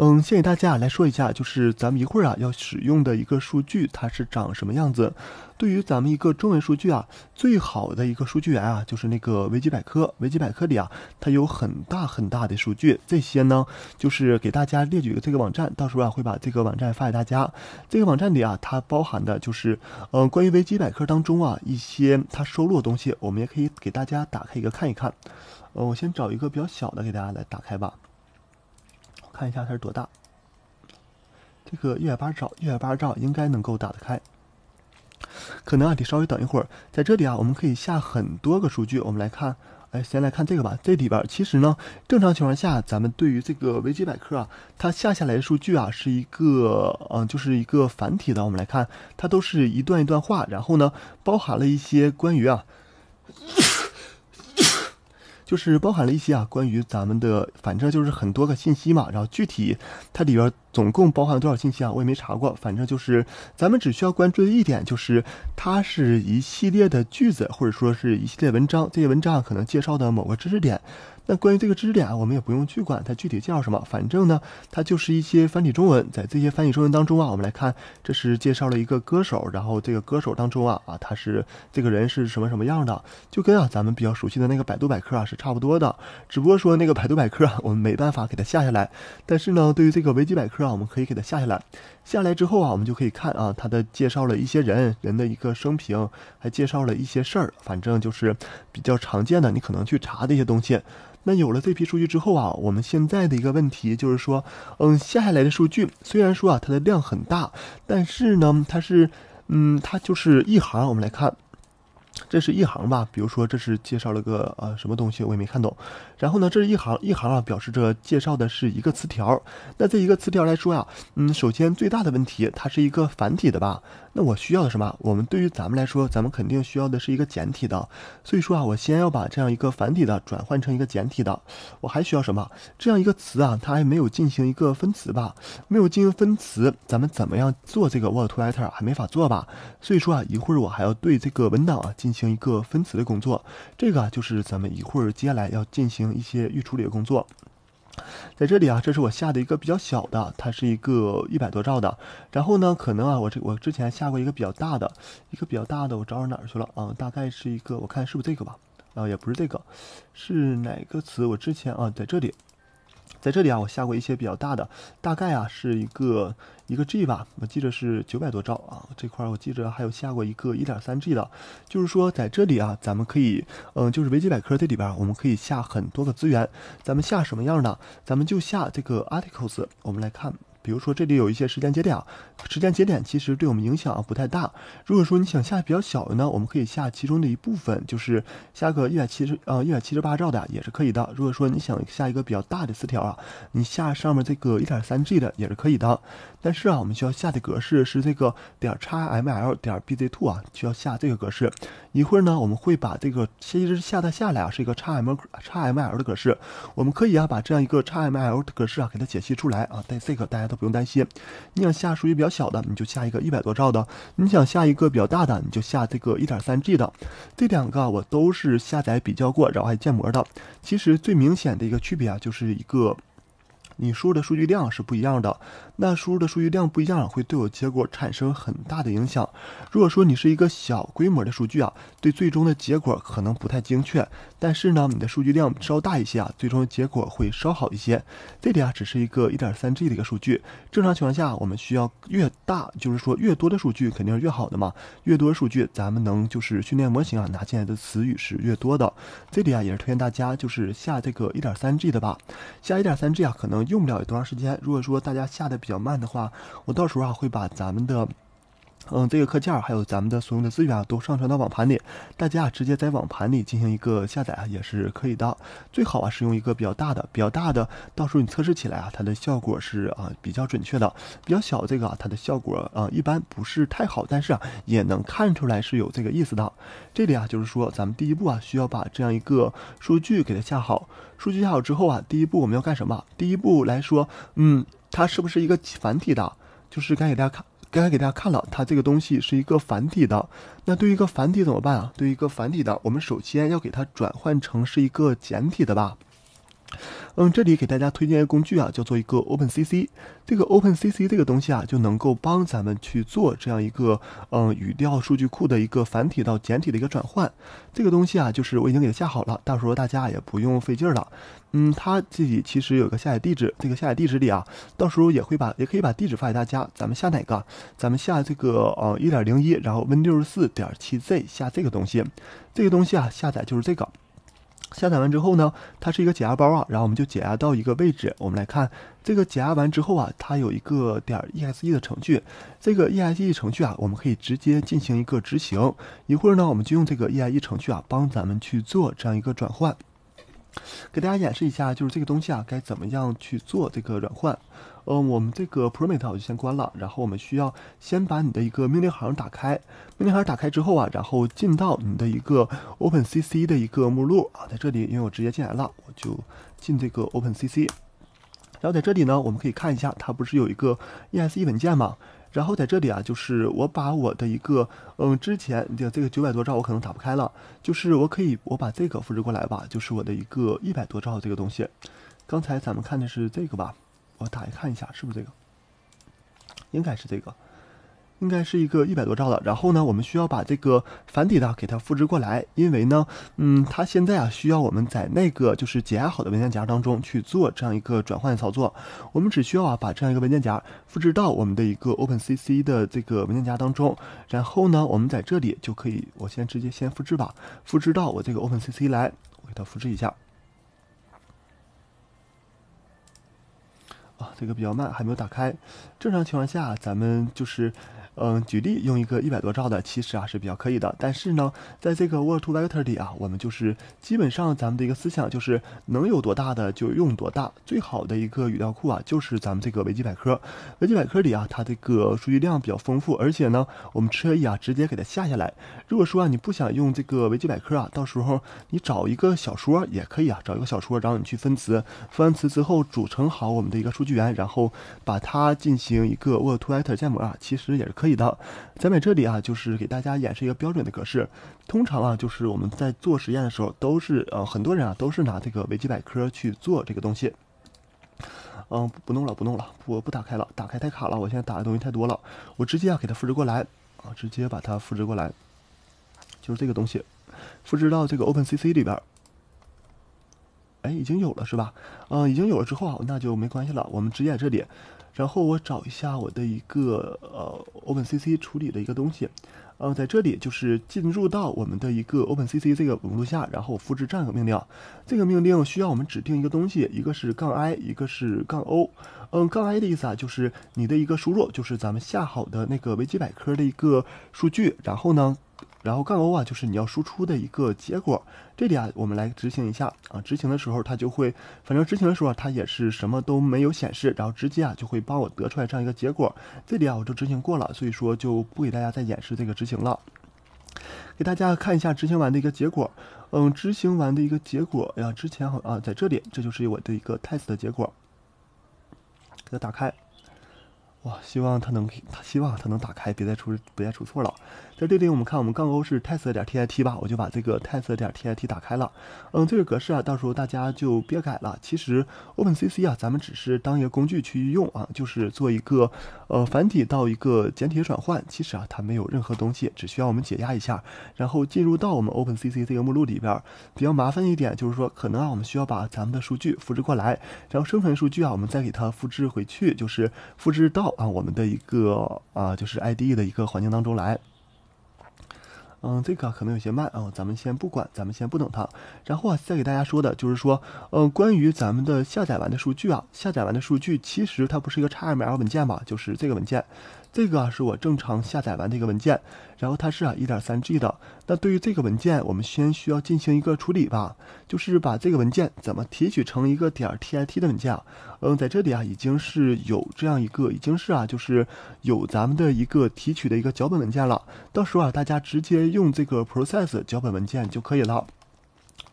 嗯，先给大家来说一下，就是咱们一会儿啊要使用的一个数据，它是长什么样子。对于咱们一个中文数据啊，最好的一个数据源啊，就是那个维基百科。维基百科里啊，它有很大很大的数据。这些呢，就是给大家列举一个这个网站，到时候啊会把这个网站发给大家。这个网站里啊，它包含的，就是嗯，关于维基百科当中啊一些它收录的东西，我们也可以给大家打开一个看一看。呃，我先找一个比较小的给大家来打开吧。看一下它是多大，这个一百八十兆，一百八十兆应该能够打得开，可能啊得稍微等一会儿。在这里啊，我们可以下很多个数据。我们来看，哎，先来看这个吧。这里边其实呢，正常情况下，咱们对于这个维基百科啊，它下下来的数据啊，是一个嗯，就是一个繁体的。我们来看，它都是一段一段话，然后呢，包含了一些关于啊。就是包含了一些啊，关于咱们的，反正就是很多个信息嘛。然后具体它里边总共包含了多少信息啊，我也没查过。反正就是咱们只需要关注的一点就是，它是一系列的句子，或者说是一系列文章，这些文章可能介绍的某个知识点。那关于这个知识点啊，我们也不用去管它具体叫什么，反正呢，它就是一些繁体中文。在这些繁体中文当中啊，我们来看，这是介绍了一个歌手，然后这个歌手当中啊啊，他是这个人是什么什么样的，就跟啊咱们比较熟悉的那个百度百科啊是差不多的，只不过说那个百度百科啊，我们没办法给它下下来，但是呢，对于这个维基百科啊，我们可以给它下下来。下来之后啊，我们就可以看啊，它的介绍了一些人人的一个生平，还介绍了一些事儿，反正就是比较常见的，你可能去查的一些东西。那有了这批数据之后啊，我们现在的一个问题就是说，嗯，下下来的数据虽然说啊它的量很大，但是呢，它是，嗯，它就是一行，我们来看。这是一行吧，比如说这是介绍了个呃什么东西，我也没看懂。然后呢，这是一行一行啊，表示这介绍的是一个词条。那这一个词条来说呀，嗯，首先最大的问题，它是一个繁体的吧。那我需要的什么？我们对于咱们来说，咱们肯定需要的是一个简体的。所以说啊，我先要把这样一个繁体的转换成一个简体的。我还需要什么？这样一个词啊，它还没有进行一个分词吧？没有进行分词，咱们怎么样做这个 Word to Writer 还没法做吧？所以说啊，一会儿我还要对这个文档啊进行一个分词的工作。这个就是咱们一会儿接下来要进行一些预处理的工作。在这里啊，这是我下的一个比较小的，它是一个一百多兆的。然后呢，可能啊，我这我之前下过一个比较大的，一个比较大的，我找找哪儿去了啊？大概是一个，我看是不是这个吧？啊，也不是这个，是哪个词？我之前啊，在这里。在这里啊，我下过一些比较大的，大概啊是一个一个 G 吧，我记得是九百多兆啊。这块儿我记着还有下过一个一点三 G 的，就是说在这里啊，咱们可以，嗯，就是维基百科这里边我们可以下很多的资源。咱们下什么样的？咱们就下这个 articles。我们来看。比如说这里有一些时间节点啊，时间节点其实对我们影响啊不太大。如果说你想下比较小的呢，我们可以下其中的一部分，就是下个一百七十呃一百七十八兆的也是可以的。如果说你想下一个比较大的词条啊，你下上面这个一点三 G 的也是可以的。但是啊，我们需要下的格式是这个点叉 ML 点 BZ2 啊，需要下这个格式。一会儿呢，我们会把这个其实是下的下来啊是一个叉 M 叉 ML 的格式，我们可以啊把这样一个叉 ML 的格式啊给它解析出来啊，在这个在。都不用担心。你想下数据比较小的，你就下一个一百多兆的；你想下一个比较大的，你就下这个一点三 G 的。这两个我都是下载比较过，然后还建模的。其实最明显的一个区别啊，就是一个你输入的数据量是不一样的。那输入的数据量不一样，会对我结果产生很大的影响。如果说你是一个小规模的数据啊，对最终的结果可能不太精确。但是呢，你的数据量稍大一些啊，最终结果会稍好一些。这里啊，只是一个 1.3G 的一个数据。正常情况下，我们需要越大，就是说越多的数据肯定是越好的嘛。越多数据，咱们能就是训练模型啊，拿进来的词语是越多的。这里啊，也是推荐大家就是下这个 1.3G 的吧。下 1.3G 啊，可能用不了多长时间。如果说大家下的比比较慢的话，我到时候啊会把咱们的，嗯，这个课件儿还有咱们的所有的资源啊都上传到网盘里，大家啊直接在网盘里进行一个下载啊也是可以的。最好啊是用一个比较大的，比较大的，到时候你测试起来啊它的效果是啊比较准确的。比较小这个啊，它的效果啊一般不是太好，但是啊也能看出来是有这个意思的。这里啊就是说咱们第一步啊需要把这样一个数据给它下好，数据下好之后啊第一步我们要干什么？第一步来说，嗯。它是不是一个繁体的？就是刚给大家看，刚才给大家看了，它这个东西是一个繁体的。那对于一个繁体怎么办啊？对于一个繁体的，我们首先要给它转换成是一个简体的吧。嗯，这里给大家推荐一个工具啊，叫做一个 OpenCC。这个 OpenCC 这个东西啊，就能够帮咱们去做这样一个嗯语调数据库的一个繁体到简体的一个转换。这个东西啊，就是我已经给它下好了，到时候大家也不用费劲了。嗯，它这里其实有个下载地址，这个下载地址里啊，到时候也会把也可以把地址发给大家。咱们下哪个？咱们下这个呃一点零一，然后 Win64.7z 下这个东西。这个东西啊，下载就是这个。下载完之后呢，它是一个解压包啊，然后我们就解压到一个位置。我们来看这个解压完之后啊，它有一个点 .exe 的程序。这个 .exe 程序啊，我们可以直接进行一个执行。一会儿呢，我们就用这个 .exe 程序啊，帮咱们去做这样一个转换。给大家演示一下，就是这个东西啊，该怎么样去做这个转换？呃，我们这个 p r o m e t 我就先关了，然后我们需要先把你的一个命令行打开，命令行打开之后啊，然后进到你的一个 OpenCC 的一个目录啊，在这里因为我直接进来了，我就进这个 OpenCC，然后在这里呢，我们可以看一下，它不是有一个 ESE 文件嘛？然后在这里啊，就是我把我的一个，嗯，之前的这个九百多兆我可能打不开了，就是我可以我把这个复制过来吧，就是我的一个一百多兆这个东西。刚才咱们看的是这个吧？我打开看一下，是不是这个？应该是这个。应该是一个一百多兆的，然后呢，我们需要把这个繁体的给它复制过来，因为呢，嗯，它现在啊需要我们在那个就是解压好的文件夹当中去做这样一个转换操作。我们只需要啊把这样一个文件夹复制到我们的一个 OpenCC 的这个文件夹当中，然后呢，我们在这里就可以，我先直接先复制吧，复制到我这个 OpenCC 来，我给它复制一下。啊，这个比较慢，还没有打开。正常情况下，咱们就是。嗯，举例用一个一百多兆的，其实啊是比较可以的。但是呢，在这个 Word2Vec 里啊，我们就是基本上咱们的一个思想就是能有多大的就用多大。最好的一个语料库啊，就是咱们这个维基百科。维基百科里啊，它这个数据量比较丰富，而且呢，我们车以啊直接给它下下来。如果说啊你不想用这个维基百科啊，到时候你找一个小说也可以啊，找一个小说，然后你去分词，分词之后组成好我们的一个数据源，然后把它进行一个 w o r d v e c 建模啊，其实也是可以。里以的，咱们这里啊，就是给大家演示一个标准的格式。通常啊，就是我们在做实验的时候，都是呃很多人啊，都是拿这个维基百科去做这个东西。嗯，不弄了，不弄了，我不打开了，打开太卡了。我现在打的东西太多了，我直接啊给它复制过来，啊，直接把它复制过来，就是这个东西，复制到这个 OpenCC 里边。哎，已经有了是吧？嗯，已经有了之后啊，那就没关系了，我们直接在这里。然后我找一下我的一个呃，OpenCC 处理的一个东西，嗯，在这里就是进入到我们的一个 OpenCC 这个目录下，然后复制这样一个命令，这个命令需要我们指定一个东西，一个是杠 i，一个是杠 o，嗯，杠 i 的意思啊，就是你的一个输入就是咱们下好的那个维基百科的一个数据，然后呢。然后杠 O 啊，就是你要输出的一个结果。这里啊，我们来执行一下啊。执行的时候，它就会，反正执行的时候啊，它也是什么都没有显示，然后直接啊就会帮我得出来这样一个结果。这里啊，我就执行过了，所以说就不给大家再演示这个执行了。给大家看一下执行完的一个结果。嗯，执行完的一个结果呀，之前啊在这里，这就是我的一个 test 的结果。给它打开。哇，希望它能，希望它能打开，别再出，别再出错了。在这里，我们看我们杠钩是 test 点 T I T 吧，我就把这个 test 点 T I T 打开了。嗯，这个格式啊，到时候大家就别改了。其实 Open C C 啊，咱们只是当一个工具去用啊，就是做一个呃繁体到一个简体转换。其实啊，它没有任何东西，只需要我们解压一下，然后进入到我们 Open C C 这个目录里边。比较麻烦一点就是说，可能啊，我们需要把咱们的数据复制过来，然后生成数据啊，我们再给它复制回去，就是复制到。啊，我们的一个啊，就是 ID e 的一个环境当中来。嗯，这个可能有些慢啊，咱们先不管，咱们先不等它。然后啊，再给大家说的就是说，嗯，关于咱们的下载完的数据啊，下载完的数据其实它不是一个 XML 文件吧，就是这个文件。这个啊是我正常下载完的一个文件，然后它是啊一点三 G 的。那对于这个文件，我们先需要进行一个处理吧，就是把这个文件怎么提取成一个点儿 TIT 的文件。嗯，在这里啊已经是有这样一个，已经是啊就是有咱们的一个提取的一个脚本文件了。到时候啊大家直接用这个 Process 脚本文件就可以了。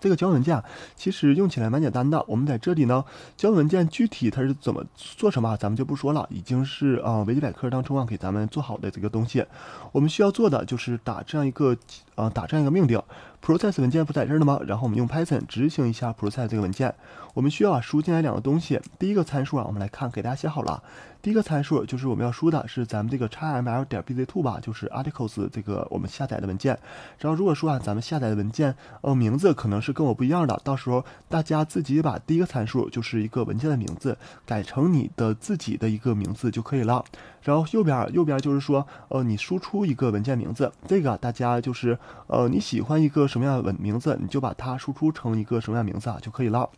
这个脚本文件其实用起来蛮简单的，我们在这里呢，脚本文件具体它是怎么做什么，咱们就不说了，已经是啊维基百科当中啊给咱们做好的这个东西。我们需要做的就是打这样一个啊打这样一个命令，process 文件不在这儿了吗？然后我们用 python 执行一下 process 这个文件。我们需要啊输进来两个东西，第一个参数啊我们来看，给大家写好了。第一个参数就是我们要输的是咱们这个 xml 点 bz2 吧，就是 articles 这个我们下载的文件。然后如果说啊，咱们下载的文件呃名字可能是跟我不一样的，到时候大家自己把第一个参数就是一个文件的名字改成你的自己的一个名字就可以了。然后右边右边就是说呃你输出一个文件名字，这个大家就是呃你喜欢一个什么样的文名字，你就把它输出成一个什么样名字啊就可以了。